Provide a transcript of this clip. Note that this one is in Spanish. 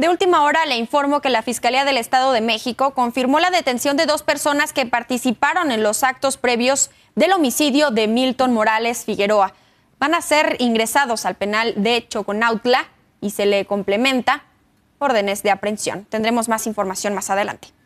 De última hora le informo que la Fiscalía del Estado de México confirmó la detención de dos personas que participaron en los actos previos del homicidio de Milton Morales Figueroa. Van a ser ingresados al penal de Choconautla y se le complementa órdenes de aprehensión. Tendremos más información más adelante.